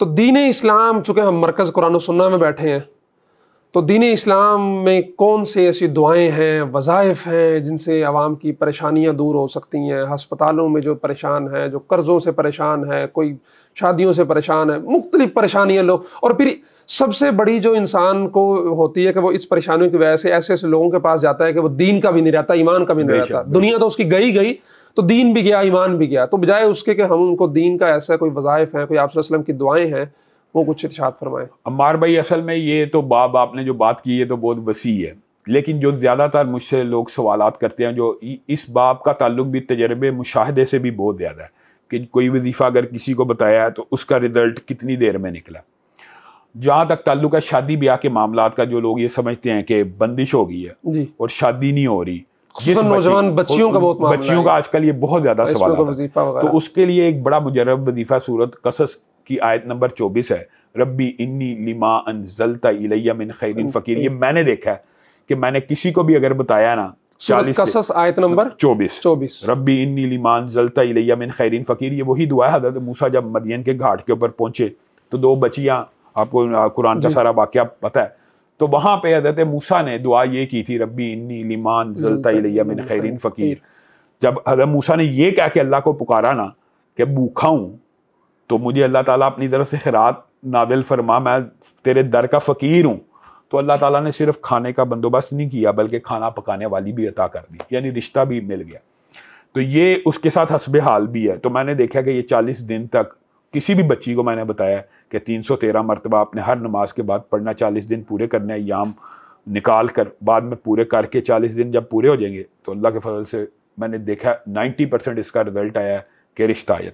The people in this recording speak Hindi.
तो दीन इस्लाम चूँकि हम मरकज़ कुरान सुन्ना में बैठे हैं तो दीन इस्लाम में कौन से ऐसी दुआएं हैं वज़ाइफ़ हैं जिनसे आवाम की परेशानियां दूर हो सकती हैं हस्पतालों में जो परेशान हैं जो कर्ज़ों से परेशान है कोई शादियों से परेशान है मुख्तलिफ़ परेशानियाँ लोग और फिर सबसे बड़ी जो इंसान को होती है कि वो इस परेशानियों की वजह से ऐसे ऐसे लोगों के पास जाता है कि वो दीन का भी नहीं रहता ईमान का भी नहीं रहता दुनिया तो उसकी गई गई तो दीन भी गया ईमान भी गया तो बजाय उसके कि हम उनको दीन का ऐसा कोई वज़ायफ़ है कोई आप की दुआएं हैं वो कुछ इर्शाद फरमाएं अम्मार भाई असल में ये तो बाब आपने जो बात की है तो बहुत वसी है लेकिन जो ज़्यादातर मुझसे लोग सवाल करते हैं जो इस बाब का ताल्लुक भी तजर्बे मुशाहदे से भी बहुत ज़्यादा है कि कोई वजीफ़ा अगर किसी को बताया है तो उसका रिज़ल्ट कितनी देर में निकला जहाँ तक ताल्लुक है शादी ब्याह के मामला का जो लोग ये समझते हैं कि बंदिश हो गई है और शादी नहीं हो रही नौजवान बच्चियों का बहुत बच्चियों का आजकल ये बहुत ज्यादा सवाल तो, तो उसके लिए एक बड़ा मुजरब वजीफा सूरत कसस की आयत नंबर चौबीस है रब्बी इन्नी लिमा जलता इलैया मिन खैरिन फकीर ये मैंने देखा है कि मैंने किसी को भी अगर बताया ना चालीस आयत नंबर चौबीस चौबीस रब्बी इन्नी लिमान जलता इलैया मिन फकीर ये वही दुआ है हजरत मूसा जब मदियन के घाट के ऊपर पहुंचे तो दो बच्चियां आपको कुरान का सारा वाक्य पता है तो वहाँ पे हजरत मूसा ने दुआ ये की थी रब्बी इन्नी लिमान जलता मिन खैरिन फ़कीर जब हजरत मूसा ने ये कह के अल्लाह को पुकारा ना कि भूखा हूँ तो मुझे अल्लाह ताला अपनी तरफ से खरात नादिल फरमा मैं तेरे दर का फ़कीर हूँ तो अल्लाह ताला ने सिर्फ खाने का बंदोबस्त नहीं किया बल्कि खाना पकाने वाली भी अता कर दी यानी रिश्ता भी मिल गया तो ये उसके साथ हसब हाल भी है तो मैंने देखा कि ये चालीस दिन तक किसी भी बच्ची को मैंने बताया कि तीन सौ तेरह मरतबा आपने हर नमाज के बाद पढ़ना चालीस दिन पूरे करने याम निकाल कर बाद में पूरे करके चालीस दिन जब पूरे हो जाएंगे तो अल्लाह के फजल से मैंने देखा नाइन्टी परसेंट इसका रिजल्ट आया है कि रिश्ता आया